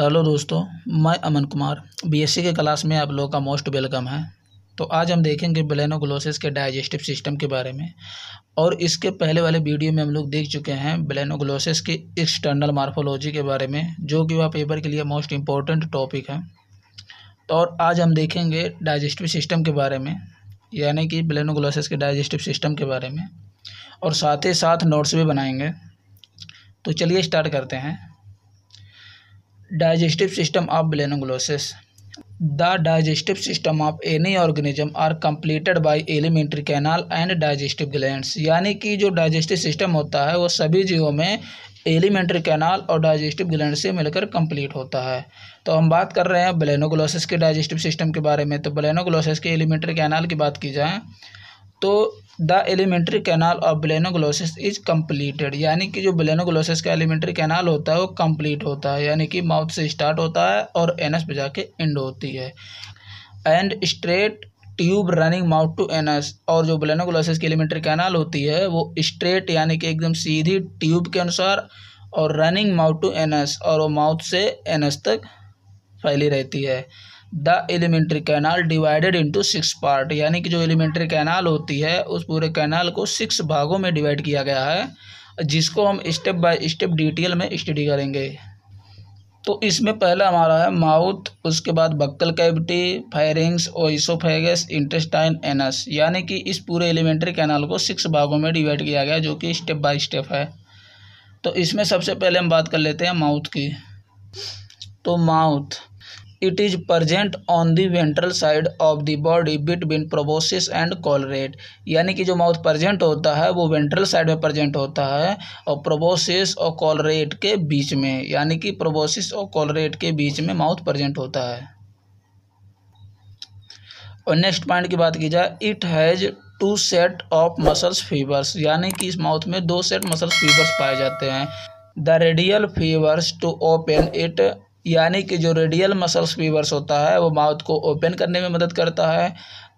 hello दोस्तों मैं Aman Kumar BSc के क्लास में आप लोगों का मोस्ट वेलकम है तो आज हम देखेंगे ब्लेनोग्लोसिस के डाइजेस्टिव सिस्टम के बारे में और इसके पहले वाले वीडियो में हम लोग देख चुके हैं ब्लेनोग्लोसिस के एक्सटर्नल मार्फोलॉजी के बारे में जो कि वह पेपर के लिए मोस्ट इम्पोर्टेंट टॉपिक है तो और आज हम देखेंगे डाइजेस्टिव सिस्टम के बारे में यानी कि ब्लेनोग्लोसिस के डाइजेस्टिव सिस्टम के बारे में और साथ ही साथ नोट्स भी बनाएंगे तो चलिए स्टार्ट करते हैं digestive system of blenoglosis the digestive system of any organism are completed by elementary canal and digestive glands यानी कि जो digestive system होता है वो सभी जीवों में एलिमेंट्री कैनाल और डाइजेस्टिव ग्लैंड से मिलकर कंप्लीट होता है तो हम बात कर रहे हैं ब्लेनोग्लोसिस के डाइजेस्टिव सिस्टम के बारे में तो ब्लेनोग्लोसिस के एलिमेंट्री कैनाल की बात की जाए तो the alimentary canal of Balanoglossus is completed यानी कि जो ब्लेनोग्लोसिस का एलिमेंट्री कैनाल होता है वो कम्प्लीट होता है यानी कि माउथ से स्टार्ट होता है और एस पे जाके एंड होती है and straight tube running mouth to anus और जो ब्लेनोग्लोसिस की एलिमेंट्री कैनाल होती है वो स्ट्रेट यानी कि एकदम सीधी ट्यूब के अनुसार और रनिंग माउथ टू एस और वो माउथ से एस तक फैली रहती है the alimentary canal divided into six part यानी कि जो एलिमेंट्री कैनाल होती है उस पूरे कैनाल को सिक्स भागों में डिवाइड किया गया है जिसको हम स्टेप बाय स्टेप डिटेल में स्टडी करेंगे तो इसमें पहला हमारा है माउथ उसके बाद बक्कल कैविटी फायरिंग्स और इसोफेगस इंटेस्टाइन एनस यानी कि इस पूरे एलिमेंट्री कैनाल को सिक्स भागों में डिवाइड किया गया जो कि स्टेप बाय स्टेप है तो इसमें सबसे पहले हम बात कर लेते हैं माउथ की तो mouth it is present on the ventral side of the body between proboscis and collarette यानी कि जो माउथ प्रजेंट होता है वो वेंट्रल साइड में प्रजेंट होता है और प्रोबोसिस और कॉलरेट के बीच में यानी कि प्रोबोसिस और कॉलरेट के बीच में माउथ प्रजेंट होता है और नेक्स्ट पॉइंट की बात की जाए it has two set of muscles fibres यानी कि इस माउथ में दो सेट मसल्स फीवर्स पाए जाते हैं the radial fibres to open it यानी कि जो रेडियल मसल्स फीवर्स होता है वो माउथ को ओपन करने में मदद करता है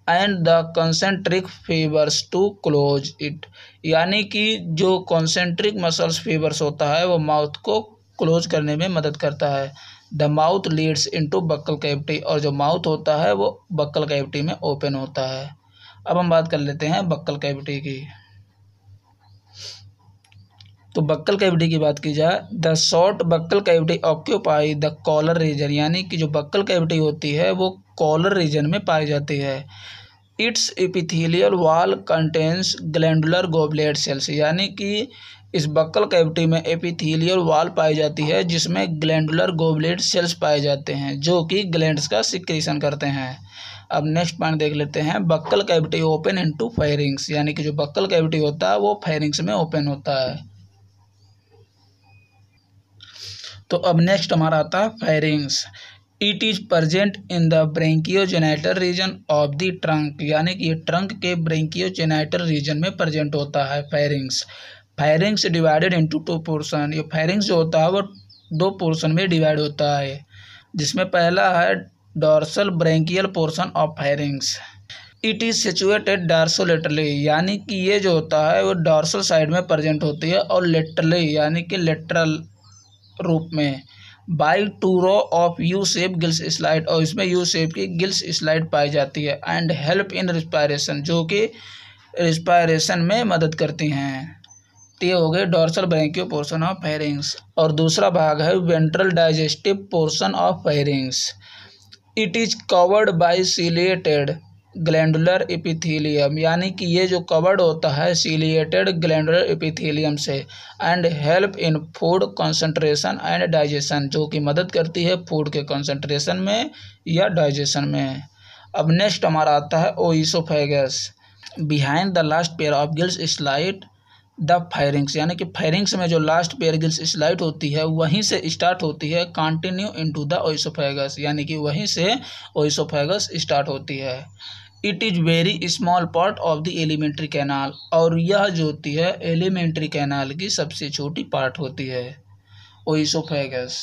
and the concentric fibres to close it यानी कि जो कंसेंट्रिक मसल्स फीवर्स होता है वो माउथ को क्लोज करने में मदद करता है the mouth leads into buccal cavity और जो माउथ होता है वो बक्कल कैविटी में ओपन होता है अब हम बात कर लेते हैं बक्कल कैविटी की तो बक्कल कैविटी की बात की जाए the short buccal cavity occupy the collar region यानी कि जो बक्कल कैविटी होती है वो कॉलर रीजन में पाई जाती है its epithelial wall contains glandular goblet cells यानी कि इस बक्कल कैविटी में एपिथेलियल वॉल पाई जाती है जिसमें ग्लैंडुलर गोबलेट सेल्स पाए जाते हैं जो कि ग्लैंड्स का सिक्रेशन करते हैं अब नेक्स्ट पॉइंट देख लेते हैं buccal cavity open into pharynx यानी कि जो बक्कल कैविटी होता है वो फायरिंग्स में ओपन होता है तो अब नेक्स्ट हमारा आता है pharynx it is present in the genital region of the trunk यानी कि ये ट्रंक के जेनेटर रीजन में प्रजेंट होता है pharynx pharynx divided into two portion ये फायरिंग्स जो होता है वो दो पोर्सन में डिवाइड होता है जिसमें पहला है dorsal branchial portion of pharynx it is situated dorsolaterally यानी कि ये जो होता है वो डार्सल साइड में प्रजेंट होती है और लेटरली यानी कि लेटरल रूप में by two rows of U shape gills slits और इसमें यू सेप की गिल्स स्लाइड पाई जाती है एंड हेल्प इन रिस्पायरेशन जो कि रिस्पायरेशन में मदद करती हैं तो ये हो गए dorsal branchial portion of pharynx और दूसरा भाग है ventral digestive portion of pharynx it is covered by ciliated glandular epithelium यानी कि ये जो कवर्ड होता है सीलिएटेड ग्लैंडुलर एपिथेलियम से and help in food concentration and digestion जो कि मदद करती है फूड के कंसंट्रेशन में या डाइजेशन में अब नेक्स्ट हमारा आता है oesophagus behind the last pair of gills slits the pharynx यानी कि फायरिंग्स में जो लास्ट पेरगिल्स स्लाइड होती है वहीं से स्टार्ट होती है कंटिन्यू इनटू द ओइसोफेगस यानी कि वहीं से ओइसोफेगस स्टार्ट होती है it is very small part of the alimentary canal और यह जो होती है एलिमेंट्री कैनाल की सबसे छोटी पार्ट होती है ओइसोफेगस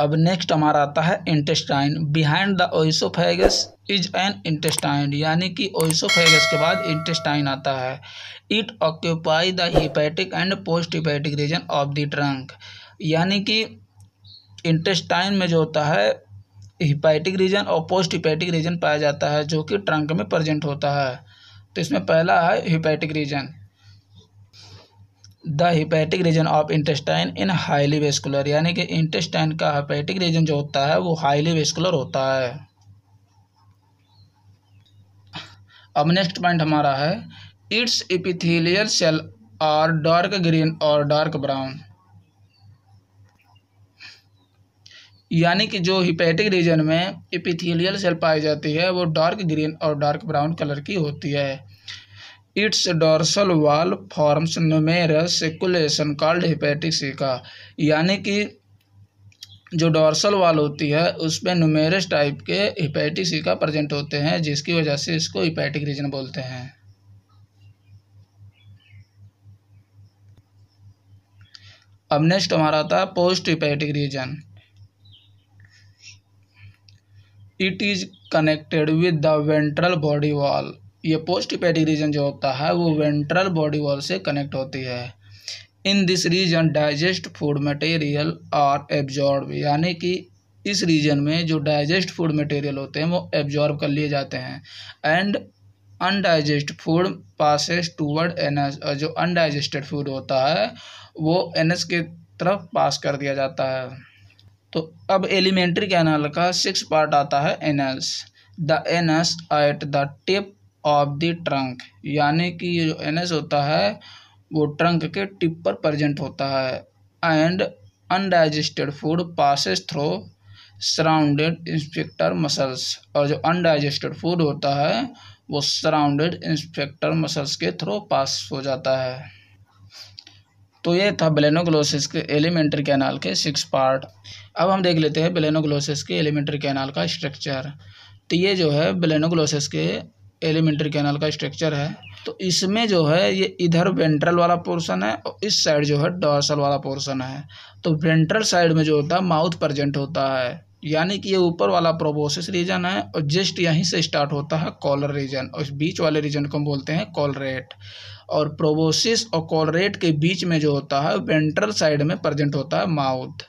अब नेक्स्ट हमारा आता है intestine behind the oesophagus is an intestine यानी कि ओइसोफेगस के बाद इंटेस्टाइन आता है it occupy the hepatic and post hepatic region of the trunk यानी कि इंटेस्टाइन में जो होता है हिपैटिक रीजन और पोस्ट हिपैटिक रीजन पाया जाता है जो कि ट्रंक में प्रजेंट होता है तो इसमें पहला है hepatic region the hepatic region of intestine in highly vascular यानी कि इंटेस्टाइन का हिपैटिक रीजन जो होता है वो हाईली वेस्कुलर होता है अब नेक्स्ट पॉइंट हमारा है its epithelial cell are dark green और डार्क ब्राउन यानी कि जो हिपैटिक रीजन में एपिथेलियल सेल पाई जाती है वो डार्क ग्रीन और डार्क ब्राउन कलर की होती है its dorsal wall forms numerous sacculation called hepatic caeca यानी कि जो डोर्सल वाल होती है उसमें नुमेरस टाइप के हिपैटिक सिका प्रजेंट होते हैं जिसकी वजह से इसको हिपैटिक रीजन बोलते हैं अब नेक्स्ट हमारा आता है post hepatic region it is connected with the ventral body wall ये पोस्ट हिपैटिक रीजन जो होता है वो वेंट्रल बॉडी वॉल से कनेक्ट होती है in this region digest food material are absorb यानी कि इस रीजन में जो डाइजेस्ट फूड मटेरियल होते हैं वो एब्जॉर्ब कर लिए जाते हैं and undigest food passes toward anus और जो अनडाइजेस्टेड फूड होता है वो एन एस के तरफ पास कर दिया जाता है तो अब एलिमेंट्री कैनाल का सिक्स पार्ट आता है anus the anus at the tip of the trunk यानी कि ये जो एन एस होता है वो ट्रंक के टिप पर प्रजेंट होता है and undigested food passes through surrounded sphincter muscles और जो अनडाइजेस्टेड फूड होता है वो सराउंडेड इंस्पेक्टर मसल्स के थ्रो पास हो जाता है तो ये था ब्लेनोग्लोसिस के एलिमेंट्री कैनाल के सिक्स पार्ट अब हम देख लेते हैं ब्लेनोग्लोसिस के एलिमेंट्री कैनाल का स्ट्रक्चर तो ये जो है ब्लेनोग्लोसिस के एलिमेंट्री कैनाल का स्ट्रक्चर है तो इसमें जो है ये इधर वेंट्रल वाला पोर्शन है और इस साइड जो है डॉर्सल वाला पोर्शन है तो वेंट्रल साइड में जो होता है माउथ प्रजेंट होता है यानी कि ये ऊपर वाला प्रोबोसिस रीजन है और जस्ट यहीं से स्टार्ट होता है कॉलर रीजन और बीच वाले रीजन को हम बोलते हैं कॉलरेट और प्रोबोसिस और कॉलरेट के बीच में जो होता है वेंट्रल साइड में प्रजेंट होता है माउथ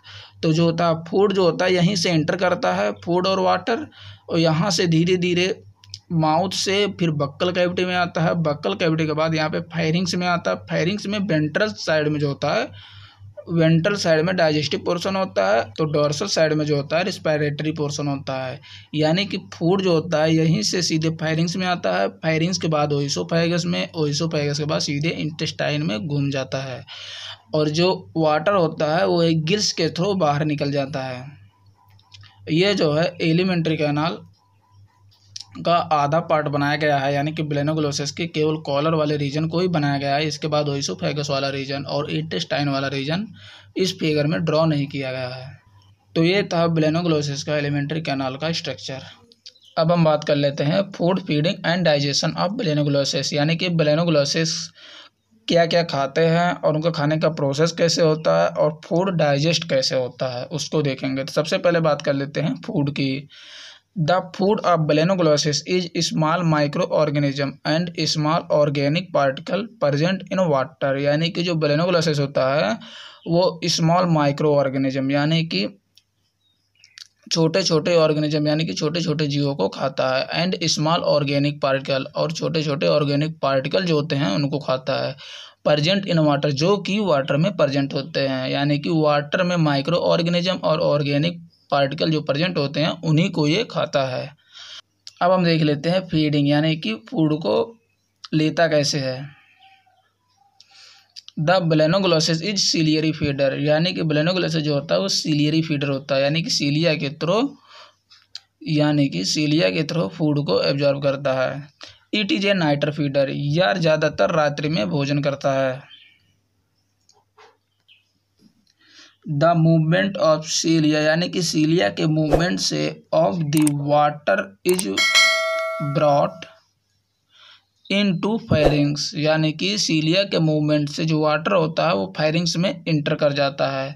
तो जो होता है फूड जो होता है यहीं से एंटर करता है फूड और वाटर और यहाँ से धीरे धीरे माउथ से फिर बक्कल कैविटी में आता है बक्कल कैविटी के बाद यहाँ पे फायरिंग्स में आता है फायरिंग्स में वेंट्रल साइड में जो होता है वेंट्रल साइड में डाइजेस्टिव पोर्शन होता है तो डोर्सल साइड में जो होता है रिस्पायरेटरी पोर्शन होता है यानी कि फूड जो होता है यहीं से सीधे फायरिंग्स में आता है फायरिंग्स के बाद ओइसोफेगस में ओइसोफेगस के बाद सीधे इंटेस्टाइन में घूम जाता है और जो वाटर होता है वो एक गिल्स के थ्रू बाहर निकल जाता है ये जो है एलिमेंट्री कैनाल का आधा पार्ट बनाया गया है यानी कि ब्लेनोग्लोसिस के केवल कॉलर वाले रीजन को ही बनाया गया है इसके बाद ओइसोफेगस वाला रीजन और इंटेस्टाइन वाला रीजन इस फिगर में ड्रॉ नहीं किया गया है तो ये था ब्लेनोग्लोसिस का एलिमेंट्री कैनाल का स्ट्रक्चर अब हम बात कर लेते हैं food feeding and digestion of Balanoglossus यानी कि ब्लेनोग्लोसिस क्या क्या खाते हैं और उनका खाने का प्रोसेस कैसे होता है और फूड डाइजेस्ट कैसे होता है उसको देखेंगे तो सबसे पहले बात कर लेते हैं फूड की the food of of is small micro organism and small organic particle present in water यानी कि जो Balaenoglossus होता है वो माइक्रो ऑर्गेनिज्म यानी कि छोटे छोटे ऑर्गेनिज्म यानी कि छोटे छोटे जीवों को खाता है एंड स्मॉल ऑर्गेनिक पार्टिकल और छोटे छोटे ऑर्गेनिक पार्टिकल जो होते हैं उनको खाता है प्रजेंट इन वाटर जो कि वाटर में प्रजेंट होते हैं यानी कि वाटर में माइक्रो ऑर्गेनिज्म और ऑर्गेनिक पार्टिकल जो प्रजेंट होते हैं उन्हीं को ये खाता है अब हम देख लेते हैं फीडिंग यानी कि फूड को लेता कैसे है the Balanoglossus is ciliary feeder यानी कि ब्लेनोग्लोसिस जो होता है वो सीलियरी फीडर होता है यानी कि सीलिया के थ्रू यानी कि सीलिया के थ्रू फूड को एब्जॉर्ब करता है it is a night feeder यार ज़्यादातर रात्रि में भोजन करता है द मूवमेंट ऑफ सीलिया यानी कि सीलिया के मूवमेंट से of the water is brought in to pharynx यानी कि सीलिया के मूवमेंट से जो वाटर होता है वो फायरिंग्स में इंटर कर जाता है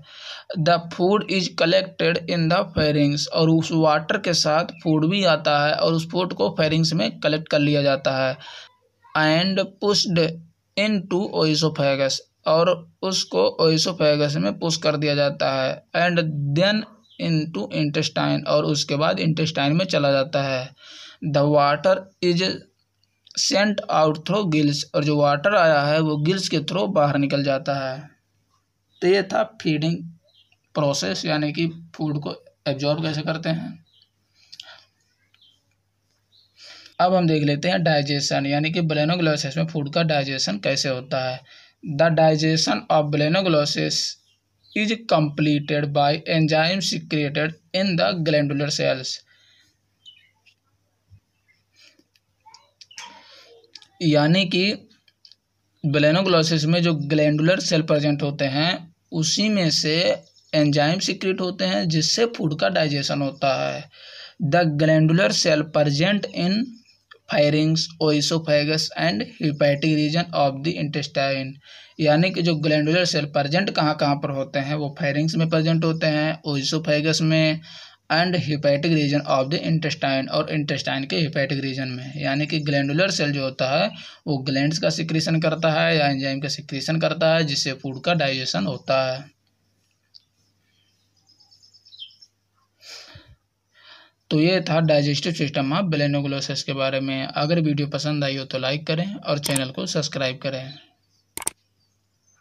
the food is collected in the pharynx और उस वाटर के साथ फूड भी आता है और उस फूड को फायरिंग्स में कलेक्ट कर लिया जाता है and pushed in to oesophagus और उसको ओइसोफेगस में पुश कर दिया जाता है एंड देन इनटू इंटेस्टाइन और उसके बाद इंटेस्टाइन में चला जाता है the water is sent out through gills और जो वाटर आया है वो गिल्स के थ्रू बाहर निकल जाता है तो ये था फीडिंग प्रोसेस यानी कि फूड को एब्जॉर्ब कैसे करते हैं अब हम देख लेते हैं डाइजेशन यानी कि ब्रेनोग्लोसिस में फूड का डाइजेशन कैसे होता है the digestion of Balanoglossus is completed by enzyme secreted in the glandular cells यानी कि ब्लेनोग्लोसिस में जो ग्लैंडुलर सेल प्रजेंट होते हैं उसी में से एंजाइम सिक्रिएट होते हैं जिससे फूड का डाइजेशन होता है the glandular cell present in pharynx oesophagus and hepatic region of the intestine यानी कि जो ग्लैंडुलर सेल प्रजेंट कहाँ कहाँ पर होते हैं वो फायरिंग्स में प्रजेंट होते हैं ओइसोफेगस में and hepatic region of the intestine और इंटेस्टाइन के हिपैटिक रीजन में यानी कि ग्लैंडुलर सेल जो होता है वो ग्लैंड्स का सिक्रीशन करता है या एंजाइम का सिक्रीशन करता है जिससे फूड का डाइजेशन होता है तो ये था डाइजेस्टिव सिस्टम ऑफ ब्लेनोगलोसिस के बारे में अगर वीडियो पसंद आई हो तो लाइक करें और चैनल को सब्सक्राइब करें